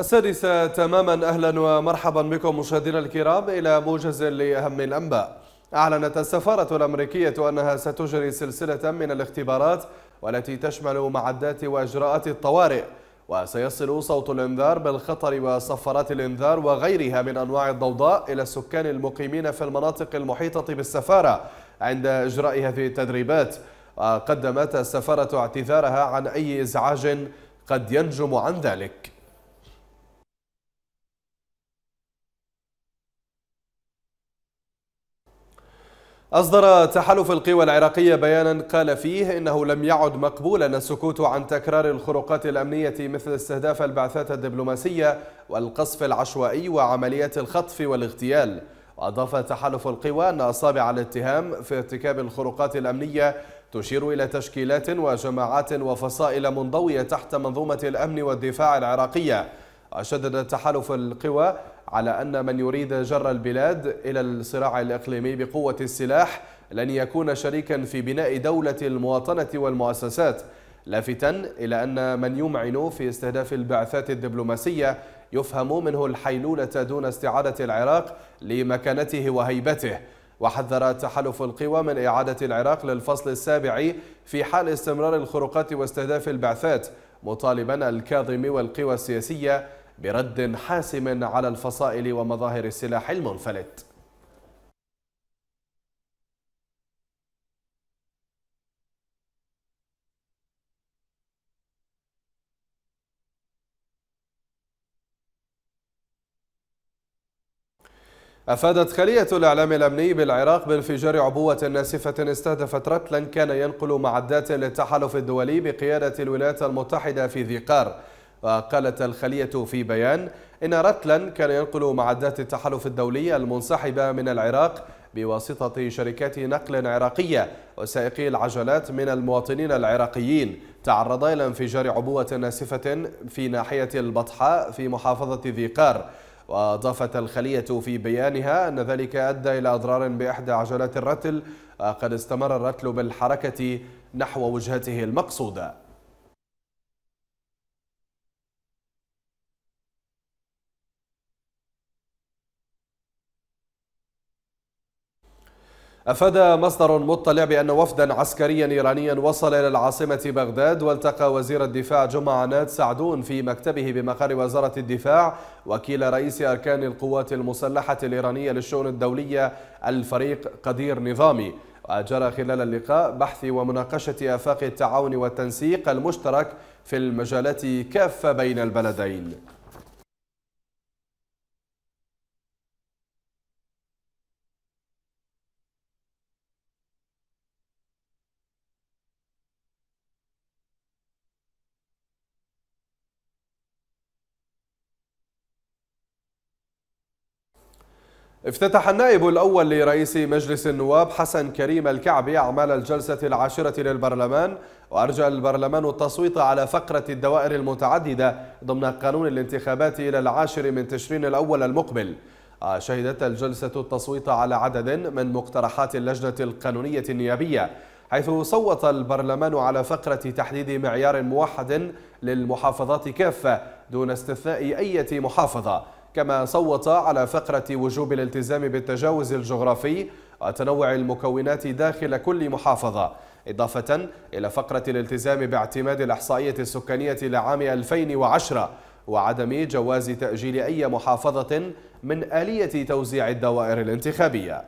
السادسة تماما أهلا ومرحبا بكم مشاهدينا الكرام إلى موجز لأهم الأنباء أعلنت السفارة الأمريكية أنها ستجري سلسلة من الاختبارات والتي تشمل معدات وإجراءات الطوارئ وسيصل صوت الإنذار بالخطر وصفارات الإنذار وغيرها من أنواع الضوضاء إلى السكان المقيمين في المناطق المحيطة بالسفارة عند إجراء هذه التدريبات وقدمت السفارة اعتذارها عن أي إزعاج قد ينجم عن ذلك أصدر تحالف القوى العراقية بيانا قال فيه إنه لم يعد مقبولا السكوت عن تكرار الخروقات الأمنية مثل استهداف البعثات الدبلوماسية والقصف العشوائي وعمليات الخطف والاغتيال وأضاف تحالف القوى أن أصابع الاتهام في ارتكاب الخروقات الأمنية تشير إلى تشكيلات وجماعات وفصائل منضوية تحت منظومة الأمن والدفاع العراقية وشدد تحالف القوى على أن من يريد جر البلاد إلى الصراع الإقليمي بقوة السلاح لن يكون شريكا في بناء دولة المواطنة والمؤسسات لافتا إلى أن من يمعن في استهداف البعثات الدبلوماسية يفهم منه الحيلولة دون استعادة العراق لمكانته وهيبته وحذر تحالف القوى من إعادة العراق للفصل السابع في حال استمرار الخروقات واستهداف البعثات مطالبا الكاظم والقوى السياسية برد حاسم على الفصائل ومظاهر السلاح المنفلت أفادت خلية الإعلام الأمني بالعراق بانفجار عبوة ناسفة استهدفت رتلا كان ينقل معدات للتحالف الدولي بقيادة الولايات المتحدة في ذي قار وقالت الخلية في بيان إن رتلا كان ينقل معدات التحالف الدولي المنسحبة من العراق بواسطة شركات نقل عراقية وسائقي العجلات من المواطنين العراقيين تعرض إلى انفجار عبوة ناسفة في ناحية البطحاء في محافظة ذي قار وأضافت الخلية في بيانها أن ذلك أدى إلى أضرار بإحدى عجلات الرتل وقد استمر الرتل بالحركة نحو وجهته المقصودة أفاد مصدر مطلع بأن وفدا عسكريا إيرانيا وصل إلى العاصمة بغداد والتقى وزير الدفاع جمعة ناد سعدون في مكتبه بمقر وزارة الدفاع وكيل رئيس أركان القوات المسلحة الإيرانية للشؤون الدولية الفريق قدير نظامي وجرى خلال اللقاء بحث ومناقشة آفاق التعاون والتنسيق المشترك في المجالات كافة بين البلدين افتتح النائب الأول لرئيس مجلس النواب حسن كريم الكعبي أعمال الجلسة العاشرة للبرلمان وأرجى البرلمان التصويت على فقرة الدوائر المتعددة ضمن قانون الانتخابات إلى العاشر من تشرين الأول المقبل آه، شهدت الجلسة التصويت على عدد من مقترحات اللجنة القانونية النيابية حيث صوت البرلمان على فقرة تحديد معيار موحد للمحافظات كافة دون استثناء أي محافظة كما صوت على فقرة وجوب الالتزام بالتجاوز الجغرافي وتنوع المكونات داخل كل محافظة إضافة إلى فقرة الالتزام باعتماد الإحصائية السكانية لعام 2010 وعدم جواز تأجيل أي محافظة من آلية توزيع الدوائر الانتخابية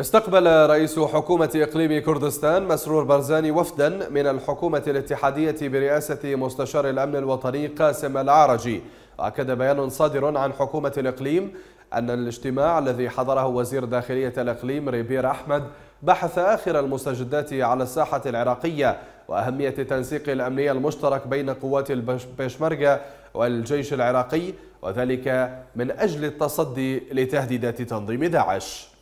استقبل رئيس حكومة إقليم كردستان مسرور برزاني وفدا من الحكومة الاتحادية برئاسة مستشار الأمن الوطني قاسم العرجي وأكد بيان صادر عن حكومة الإقليم أن الاجتماع الذي حضره وزير داخلية الإقليم ريبير أحمد بحث آخر المستجدات على الساحة العراقية وأهمية تنسيق الأمني المشترك بين قوات البشمركة والجيش العراقي وذلك من أجل التصدي لتهديدات تنظيم داعش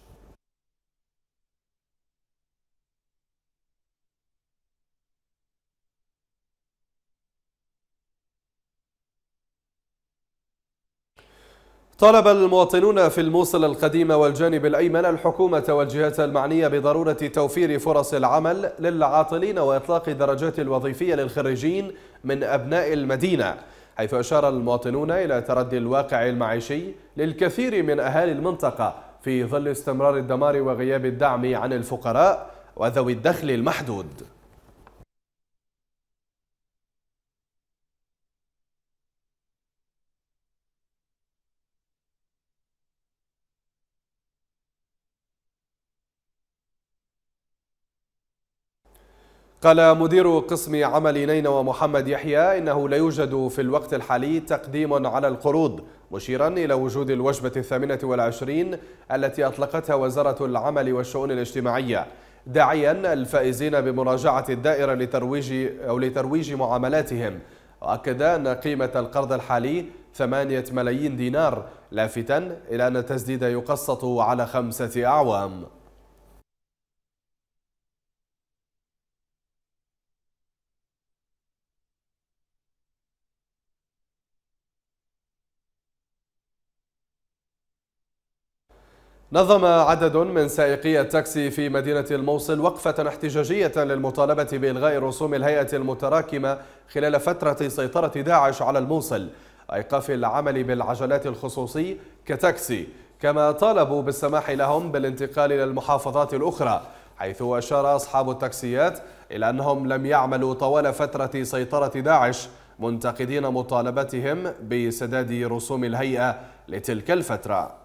طلب المواطنون في الموصل القديمة والجانب الأيمن الحكومة والجهات المعنية بضرورة توفير فرص العمل للعاطلين وإطلاق درجات الوظيفية للخريجين من أبناء المدينة حيث أشار المواطنون إلى تردي الواقع المعيشي للكثير من أهالي المنطقة في ظل استمرار الدمار وغياب الدعم عن الفقراء وذوي الدخل المحدود قال مدير قسم عمل نينوى محمد يحيى إنه لا يوجد في الوقت الحالي تقديم على القروض مشيرا إلى وجود الوجبة الثامنة والعشرين التي أطلقتها وزارة العمل والشؤون الاجتماعية داعيا الفائزين بمراجعة الدائرة لترويج أو لترويج معاملاتهم وأكد أن قيمة القرض الحالي 8 ملايين دينار لافتا إلى أن التسديد يقسط على خمسة أعوام نظم عدد من سائقي التاكسي في مدينة الموصل وقفة احتجاجية للمطالبة بإلغاء رسوم الهيئة المتراكمة خلال فترة سيطرة داعش على الموصل إيقاف العمل بالعجلات الخصوصي كتاكسي كما طالبوا بالسماح لهم بالانتقال إلى المحافظات الأخرى حيث أشار أصحاب التاكسيات إلى أنهم لم يعملوا طوال فترة سيطرة داعش منتقدين مطالبتهم بسداد رسوم الهيئة لتلك الفترة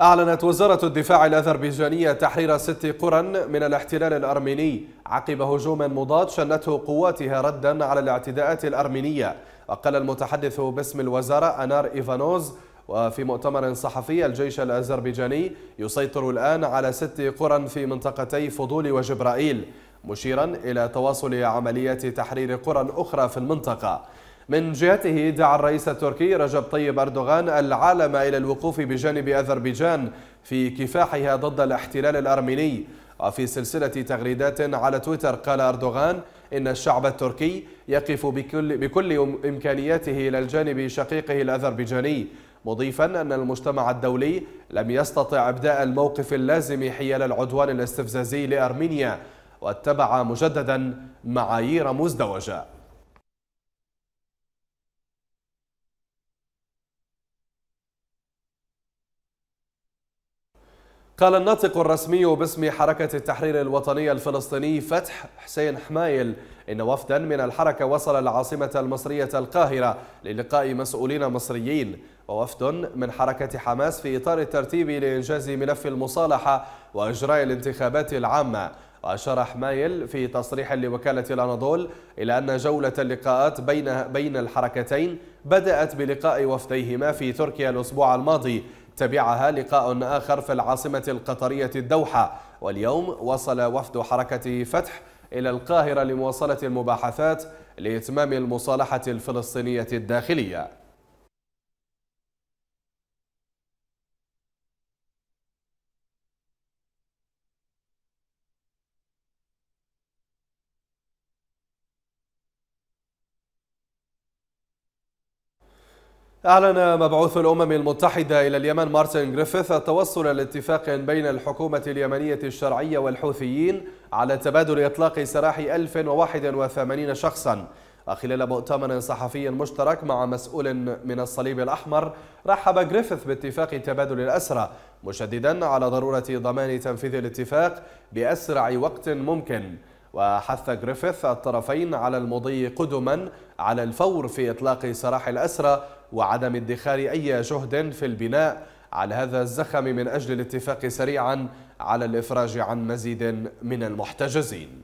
أعلنت وزارة الدفاع الأذربيجانية تحرير ست قرى من الاحتلال الأرميني عقب هجوم مضاد شنته قواتها ردا على الاعتداءات الأرمينية وقال المتحدث باسم الوزارة أنار إيفانوز وفي مؤتمر صحفي الجيش الأذربيجاني يسيطر الآن على ست قرى في منطقتي فضول وجبرائيل مشيرا إلى تواصل عمليات تحرير قرى أخرى في المنطقة من جهته دعا الرئيس التركي رجب طيب أردوغان العالم إلى الوقوف بجانب أذربيجان في كفاحها ضد الاحتلال الأرميني وفي سلسلة تغريدات على تويتر قال أردوغان إن الشعب التركي يقف بكل, بكل إمكانياته إلى الجانب شقيقه الأذربيجاني مضيفا أن المجتمع الدولي لم يستطع إبداء الموقف اللازم حيال العدوان الاستفزازي لأرمينيا واتبع مجددا معايير مزدوجه قال الناطق الرسمي باسم حركة التحرير الوطني الفلسطيني فتح حسين حمايل إن وفدا من الحركة وصل العاصمة المصرية القاهرة للقاء مسؤولين مصريين ووفد من حركة حماس في إطار الترتيب لإنجاز ملف المصالحة وإجراء الانتخابات العامة وأشار حمايل في تصريح لوكالة الأناضول إلى أن جولة اللقاءات بين بين الحركتين بدأت بلقاء وفديهما في تركيا الأسبوع الماضي تبعها لقاء آخر في العاصمة القطرية الدوحة واليوم وصل وفد حركة فتح إلى القاهرة لمواصلة المباحثات لإتمام المصالحة الفلسطينية الداخلية أعلن مبعوث الأمم المتحدة إلى اليمن مارتن جريفيث التوصل لاتفاق بين الحكومة اليمنية الشرعية والحوثيين على تبادل إطلاق سراح 1081 شخصا وخلال مؤتمر صحفي مشترك مع مسؤول من الصليب الأحمر رحب جريفيث باتفاق تبادل الأسرى مشددا على ضرورة ضمان تنفيذ الاتفاق بأسرع وقت ممكن وحث جريفيث الطرفين على المضي قدما على الفور في إطلاق سراح الأسرى وعدم ادخار أي جهد في البناء على هذا الزخم من أجل الاتفاق سريعا على الإفراج عن مزيد من المحتجزين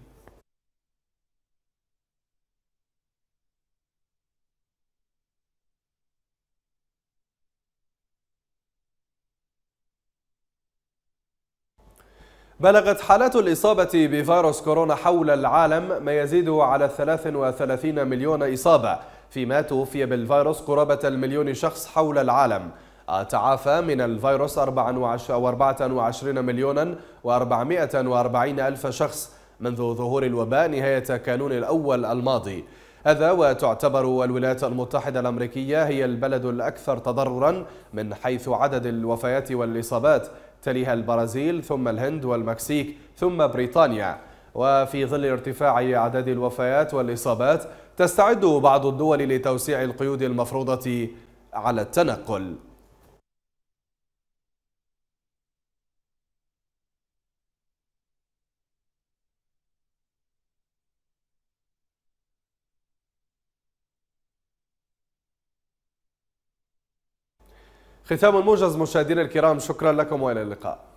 بلغت حالات الإصابة بفيروس كورونا حول العالم ما يزيد على 33 مليون إصابة فيما توفي بالفيروس قرابة المليون شخص حول العالم تعافى من الفيروس 24 مليون و440 ألف شخص منذ ظهور الوباء نهاية كانون الأول الماضي هذا وتعتبر الولايات المتحدة الأمريكية هي البلد الأكثر تضررا من حيث عدد الوفيات والإصابات تليها البرازيل ثم الهند والمكسيك ثم بريطانيا وفي ظل ارتفاع أعداد الوفيات والإصابات تستعد بعض الدول لتوسيع القيود المفروضة على التنقل ختام الموجز مشاهدينا الكرام شكرا لكم والى اللقاء